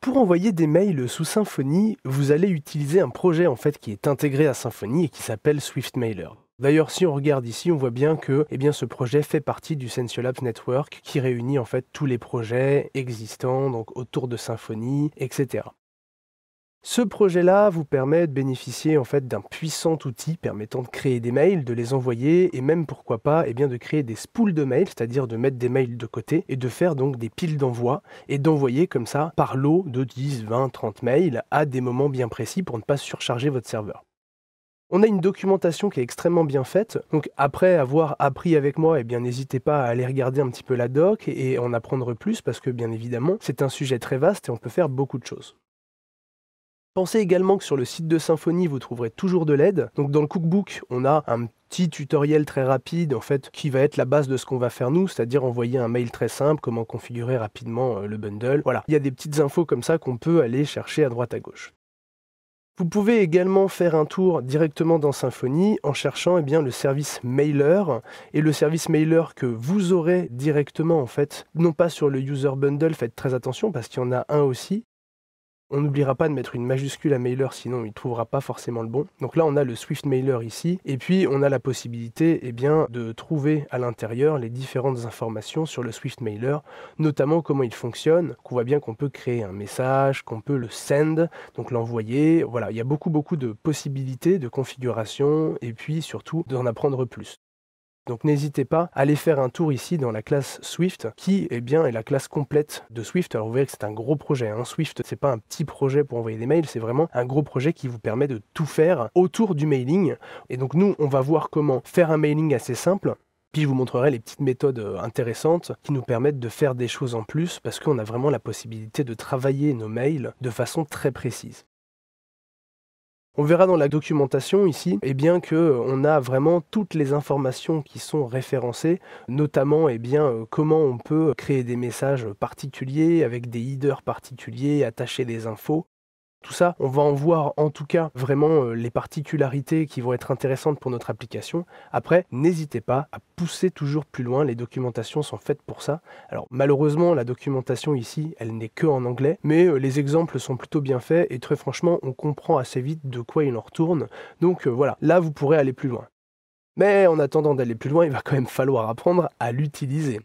Pour envoyer des mails sous Symfony, vous allez utiliser un projet en fait qui est intégré à Symfony et qui s'appelle SwiftMailer. D'ailleurs, si on regarde ici, on voit bien que eh bien, ce projet fait partie du Sensiolabs Network qui réunit en fait tous les projets existants donc autour de Symfony, etc. Ce projet-là vous permet de bénéficier en fait d'un puissant outil permettant de créer des mails, de les envoyer et même pourquoi pas eh bien de créer des spools de mails, c'est-à-dire de mettre des mails de côté et de faire donc des piles d'envoi et d'envoyer comme ça par lot de 10, 20, 30 mails à des moments bien précis pour ne pas surcharger votre serveur. On a une documentation qui est extrêmement bien faite. Donc après avoir appris avec moi, eh bien n'hésitez pas à aller regarder un petit peu la doc et en apprendre plus parce que bien évidemment, c'est un sujet très vaste et on peut faire beaucoup de choses. Pensez également que sur le site de Symfony, vous trouverez toujours de l'aide. Donc dans le cookbook, on a un petit tutoriel très rapide en fait qui va être la base de ce qu'on va faire nous, c'est-à-dire envoyer un mail très simple, comment configurer rapidement euh, le bundle. Voilà, il y a des petites infos comme ça qu'on peut aller chercher à droite à gauche. Vous pouvez également faire un tour directement dans Symfony en cherchant eh bien, le service mailer et le service mailer que vous aurez directement en fait, non pas sur le user bundle, faites très attention parce qu'il y en a un aussi, on n'oubliera pas de mettre une majuscule à mailer, sinon il ne trouvera pas forcément le bon. Donc là, on a le Swift Mailer ici, et puis on a la possibilité eh bien, de trouver à l'intérieur les différentes informations sur le Swift Mailer, notamment comment il fonctionne. qu'on voit bien qu'on peut créer un message, qu'on peut le send, donc l'envoyer. Voilà, il y a beaucoup, beaucoup de possibilités de configuration, et puis surtout d'en apprendre plus. Donc n'hésitez pas à aller faire un tour ici dans la classe Swift, qui eh bien, est la classe complète de Swift. Alors vous verrez que c'est un gros projet. Hein. Swift, c'est pas un petit projet pour envoyer des mails, c'est vraiment un gros projet qui vous permet de tout faire autour du mailing. Et donc nous, on va voir comment faire un mailing assez simple, puis je vous montrerai les petites méthodes euh, intéressantes qui nous permettent de faire des choses en plus parce qu'on a vraiment la possibilité de travailler nos mails de façon très précise. On verra dans la documentation ici qu'on eh bien, que euh, on a vraiment toutes les informations qui sont référencées, notamment eh bien, euh, comment on peut créer des messages particuliers avec des headers particuliers, attacher des infos. Tout ça, on va en voir en tout cas vraiment euh, les particularités qui vont être intéressantes pour notre application. Après, n'hésitez pas à pousser toujours plus loin, les documentations sont faites pour ça. Alors malheureusement, la documentation ici, elle n'est que en anglais, mais euh, les exemples sont plutôt bien faits et très franchement, on comprend assez vite de quoi il en retourne. Donc euh, voilà, là vous pourrez aller plus loin. Mais en attendant d'aller plus loin, il va quand même falloir apprendre à l'utiliser.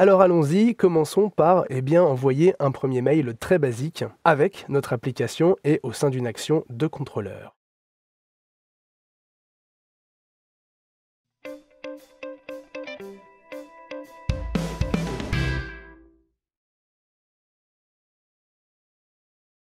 Alors allons-y, commençons par eh bien, envoyer un premier mail très basique avec notre application et au sein d'une action de contrôleur.